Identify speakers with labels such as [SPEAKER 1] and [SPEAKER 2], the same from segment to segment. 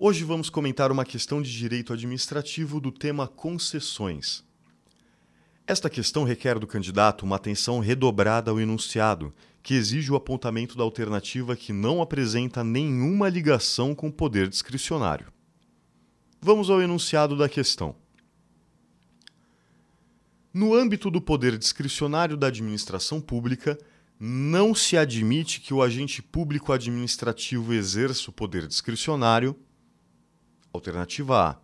[SPEAKER 1] Hoje vamos comentar uma questão de direito administrativo do tema concessões. Esta questão requer do candidato uma atenção redobrada ao enunciado, que exige o apontamento da alternativa que não apresenta nenhuma ligação com o poder discricionário. Vamos ao enunciado da questão. No âmbito do poder discricionário da administração pública, não se admite que o agente público administrativo exerça o poder discricionário Alternativa A.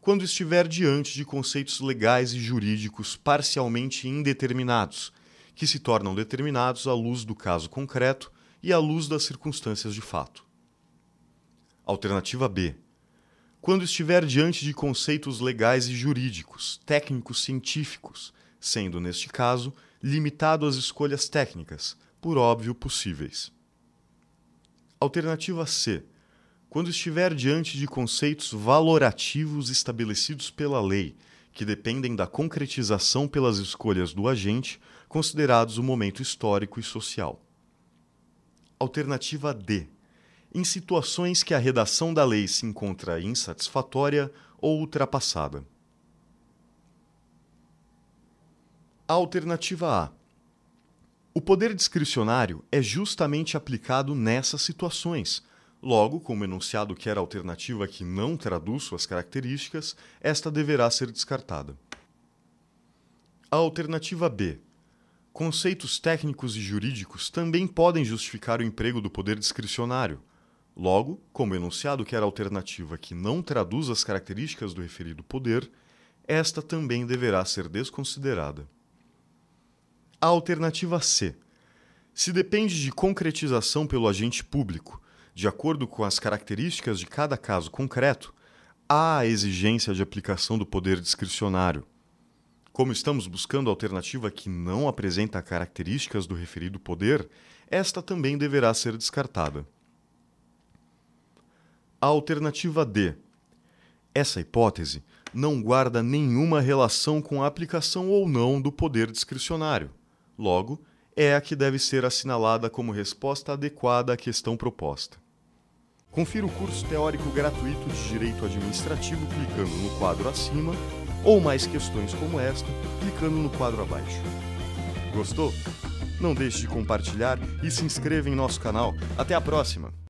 [SPEAKER 1] Quando estiver diante de conceitos legais e jurídicos parcialmente indeterminados, que se tornam determinados à luz do caso concreto e à luz das circunstâncias de fato. Alternativa B. Quando estiver diante de conceitos legais e jurídicos, técnicos científicos, sendo, neste caso, limitado às escolhas técnicas, por óbvio possíveis. Alternativa C quando estiver diante de conceitos valorativos estabelecidos pela lei, que dependem da concretização pelas escolhas do agente, considerados o momento histórico e social. Alternativa D. Em situações que a redação da lei se encontra insatisfatória ou ultrapassada. Alternativa A. O poder discricionário é justamente aplicado nessas situações Logo, como enunciado quer alternativa que não traduz suas características, esta deverá ser descartada. A alternativa B. Conceitos técnicos e jurídicos também podem justificar o emprego do poder discricionário. Logo, como enunciado quer alternativa que não traduz as características do referido poder, esta também deverá ser desconsiderada. A alternativa C. Se depende de concretização pelo agente público, de acordo com as características de cada caso concreto, há a exigência de aplicação do poder discricionário. Como estamos buscando alternativa que não apresenta características do referido poder, esta também deverá ser descartada. A alternativa D. Essa hipótese não guarda nenhuma relação com a aplicação ou não do poder discricionário. Logo, é a que deve ser assinalada como resposta adequada à questão proposta. Confira o curso teórico gratuito de Direito Administrativo clicando no quadro acima ou mais questões como esta clicando no quadro abaixo. Gostou? Não deixe de compartilhar e se inscreva em nosso canal. Até a próxima!